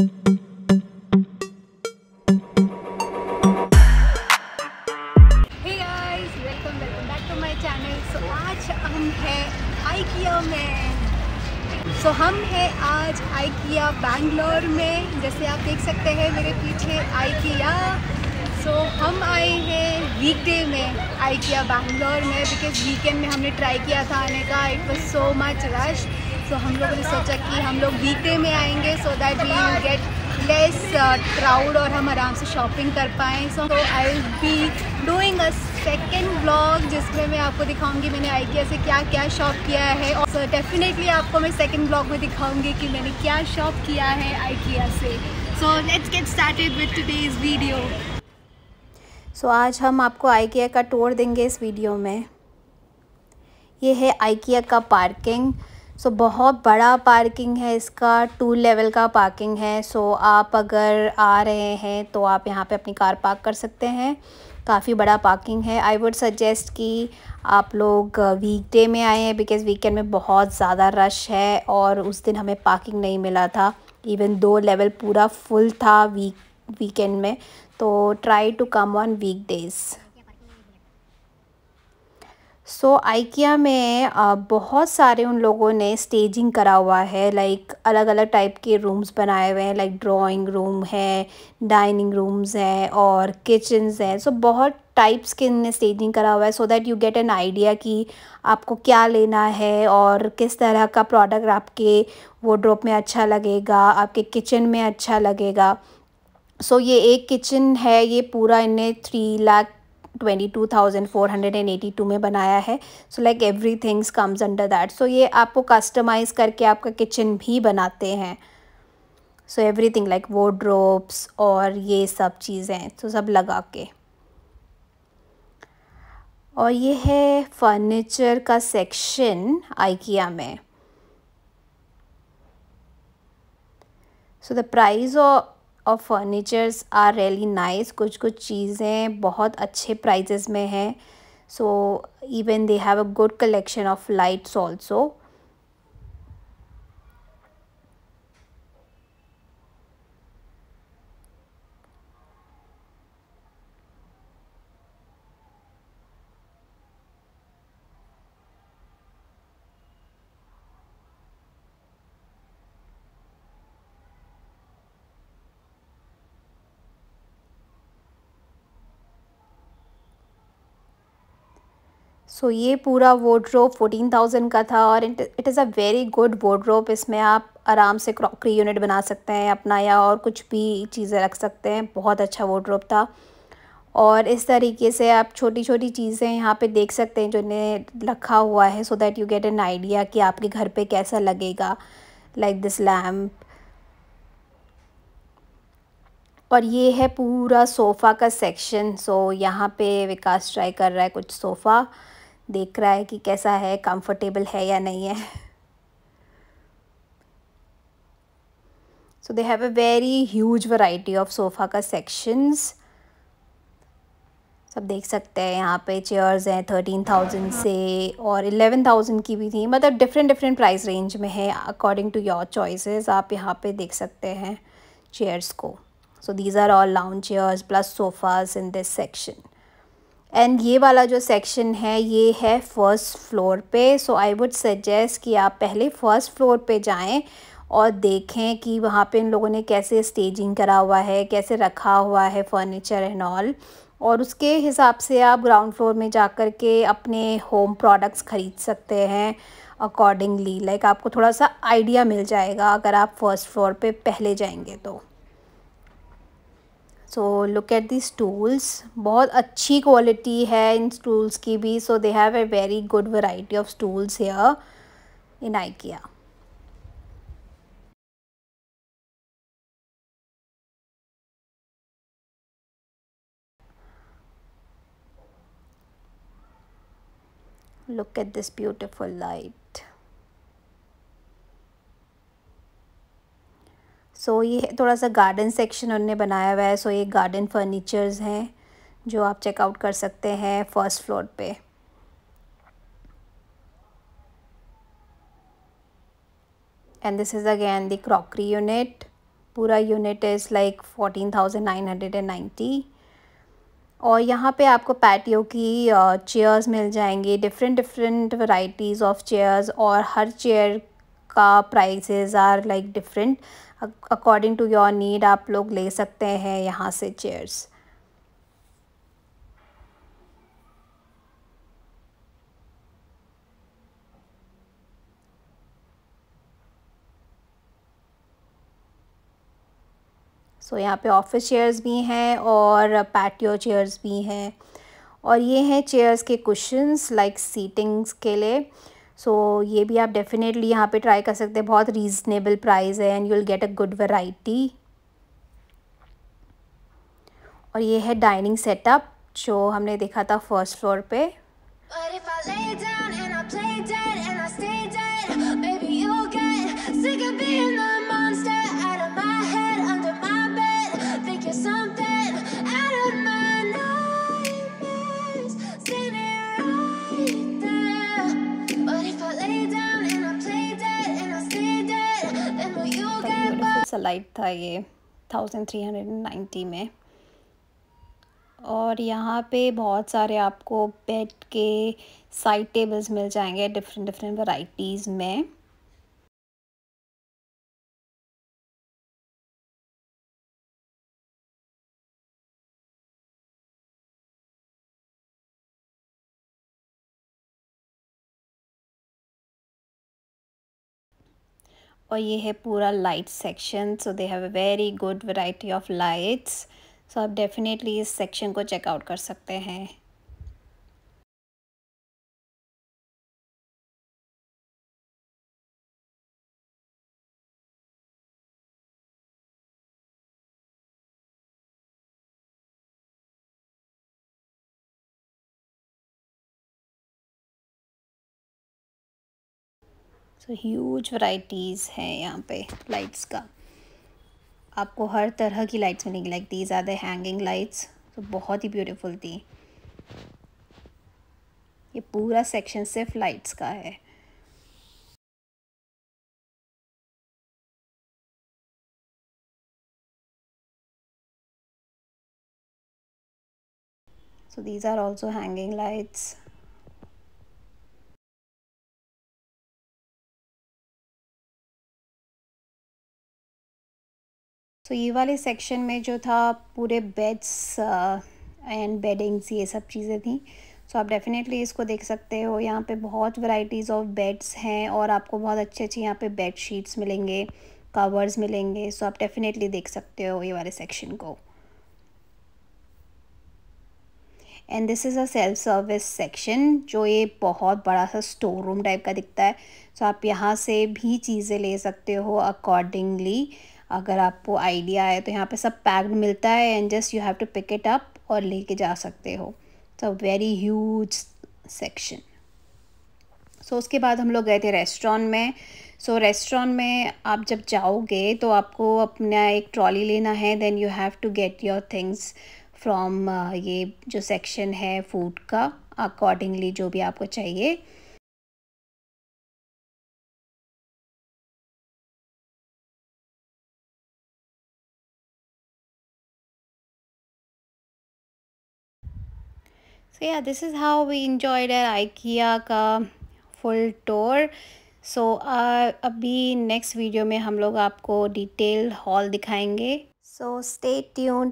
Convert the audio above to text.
तो हम हैं आज आईकिया बैंगलोर में जैसे आप देख सकते हैं मेरे पीछे आईकिया सो so, हम आए हैं वीकडे में आईकिया बैंगलोर में बिकॉज वीकेंड में हमने ट्राई किया था आने का it was so much rush so हम लोगों ने सोचा कि हम लोग वीकडे में आएंगे so that we get less crowd और हम आराम से शॉपिंग कर पाए so I will be doing a second blog जिसमें मैं आपको दिखाऊंगी मैंने आइकिया से क्या क्या शॉप किया है और सो डेफिनेटली आपको मैं सेकेंड ब्लॉग में दिखाऊंगी कि मैंने क्या शॉप किया है आइकिया से so let's get started with today's video so so, आज हम आपको आइकिया का टूर देंगे इस वीडियो में ये है आइकिया का पार्किंग सो बहुत बड़ा पार्किंग है इसका टू लेवल का पार्किंग है सो आप अगर आ रहे हैं तो आप यहाँ पे अपनी कार पार्क कर सकते हैं काफ़ी बड़ा पार्किंग है आई वुड सजेस्ट कि आप लोग वीकडे में आए हैं बिकॉज़ वीकेंड में बहुत ज़्यादा रश है और उस दिन हमें पार्किंग नहीं मिला था इवन दो लेवल पूरा फुल था वीक वीकेंड में तो try to come on weekdays so so, IKEA में बहुत सारे उन लोगों ने स्टेजिंग करा हुआ है लाइक अलग अलग टाइप के रूम्स बनाए हुए हैं लाइक ड्राइंग रूम है डाइनिंग रूम्स है और किचन्स हैं सो so, बहुत टाइप्स के इनने स्टेजिंग करा हुआ है so that you get an idea कि आपको क्या लेना है और किस तरह का प्रोडक्ट आपके वोड्रोप में अच्छा लगेगा आपके किचन में अच्छा लगेगा सो so, ये एक किचन है ये पूरा इनने three lakh twenty two thousand four hundred and eighty two में बनाया है so like every things comes under that so ये आपको कस्टमाइज़ करके आपका किचन भी बनाते हैं so everything like wardrobes और ये सब चीज़ें तो सब लगा के और ये है फर्नीचर का सेक्शन आइकिया में सो द प्राइज ऑफ और फर्नीचर्स आर रियली नाइस कुछ कुछ चीज़ें बहुत अच्छे प्राइजेस में हैं so even they have a good collection of lights also so so, ये पूरा वार्ड्रोब 14,000 का था और it is a very good wardrobe इसमें आप आराम से क्रॉकरी यूनिट बना सकते हैं अपना या और कुछ भी चीज़ें रख सकते हैं बहुत अच्छा वार्ड्रोब था और इस तरीके से आप छोटी छोटी चीज़ें यहाँ पे देख सकते हैं जिन्हें रखा हुआ है so that you get an idea कि आपके घर पे कैसा लगेगा लाइक दिस लैम्प और ये है पूरा सोफ़ा का सेक्शन सो यहाँ पे विकास ट्राई कर रहा है कुछ सोफ़ा देख रहा है कि कैसा है कंफर्टेबल है या नहीं है so they have a very huge variety of sofa का सेक्शंस सब देख सकते हैं यहाँ पे चेयर्स हैं थर्टीन थाउजेंड से और इलेवन थाउजेंड की भी थी मतलब डिफरेंट डिफरेंट प्राइस रेंज में है अकॉर्डिंग टू योर चॉइसेस आप यहाँ पे देख सकते हैं चेयर्स को so these are all lounge chairs plus sofas in this section and ये वाला जो सेक्शन है ये है फर्स्ट फ्लोर पे सो आई वुड सजेस्ट कि आप पहले फ़र्स्ट फ्लोर पे जाएं और देखें कि वहाँ पे इन लोगों ने कैसे स्टेजिंग करा हुआ है कैसे रखा हुआ है फर्नीचर एंड ऑल और उसके हिसाब से आप ग्राउंड फ्लोर में जा कर के अपने होम प्रोडक्ट्स ख़रीद सकते हैं अकॉर्डिंगली लाइक like आपको थोड़ा सा आइडिया मिल जाएगा अगर आप फर्स्ट फ्लोर पे पहले जाएंगे तो so look at this tools बहुत अच्छी क्वालिटी है इन टूल्स की भी so they have a very good variety of tools here in IKEA look at this beautiful light so ये थोड़ा सा गार्डन सेक्शन उन्होंने बनाया हुआ है सो ये गार्डन फर्नीचर्स हैं जो आप चेकआउट कर सकते हैं फर्स्ट फ्लोर पे and this is again the crockery unit पूरा unit is like fourteen thousand nine hundred and ninety और यहाँ पे आपको पैटियो की चेयर्स मिल जाएंगी different different varieties of chairs और हर चेयर का prices are like different according to your need आप लोग ले सकते हैं यहाँ से चेयर्स सो so, यहाँ पे ऑफिस चेयर्स भी हैं और पैटियो चेयर्स भी हैं और ये हैं चेयर्स के कुशंस लाइक सीटिंग्स के लिए सो so, ये भी आप डेफिनेटली यहाँ पे ट्राई कर सकते हैं बहुत रीज़नेबल प्राइस है and you will get a good variety और ये है डाइनिंग सेटअप जो हमने देखा था फर्स्ट फ्लोर पे सलाइट था ये थाउजेंड थ्री हंड्रेड नाइन्टी में और यहाँ पे बहुत सारे आपको बेड के साइड टेबल्स मिल जाएंगे डिफरेंट डिफरेंट वैरायटीज़ में और ये है पूरा light section so they have a very good variety of lights so आप डेफिनेटली इस सेक्शन को चेकआउट कर सकते हैं सो ह्यूज वैरायटीज़ हैं यहाँ पे लाइट्स का आपको हर तरह की लाइट्स मिलेंगी like these are hanging lights तो बहुत ही ब्यूटीफुल थी ये पूरा सेक्शन सिर्फ लाइट्स का है so these are also hanging lights so तो ये वाले सेक्शन में जो था पूरे बेड्स एंड बेडिंग्स ये सब चीज़ें थी सो so, आप डेफ़िनेटली इसको देख सकते हो यहाँ पे बहुत वैरायटीज़ ऑफ बेड्स हैं और आपको बहुत अच्छे अच्छे यहाँ पे बेड शीट्स मिलेंगे कवर्स मिलेंगे सो so, आप डेफ़िनेटली देख सकते हो ये वाले सेक्शन को and this is a self service section जो ये बहुत बड़ा सा स्टोर रूम टाइप का दिखता है सो so, आप यहाँ से भी चीज़ें ले सकते हो अकॉर्डिंगली अगर आपको आइडिया है तो यहाँ पे सब पैक्ड मिलता है and just you have to pick it up और लेके जा सकते हो a very huge section so उसके बाद हम लोग गए थे रेस्टोरेंट में सो so, रेस्टोरेंट में आप जब जाओगे तो आपको अपना एक ट्रॉली लेना है then you have to get your things from ये जो सेक्शन है फूड का अकॉर्डिंगली जो भी आपको चाहिए सो या this is how enjoy enjoyed our ikea का फुल टूर सो अभी नेक्स्ट वीडियो में हम लोग आपको डिटेल हॉल दिखाएंगे सो स्टे ट्यून्ड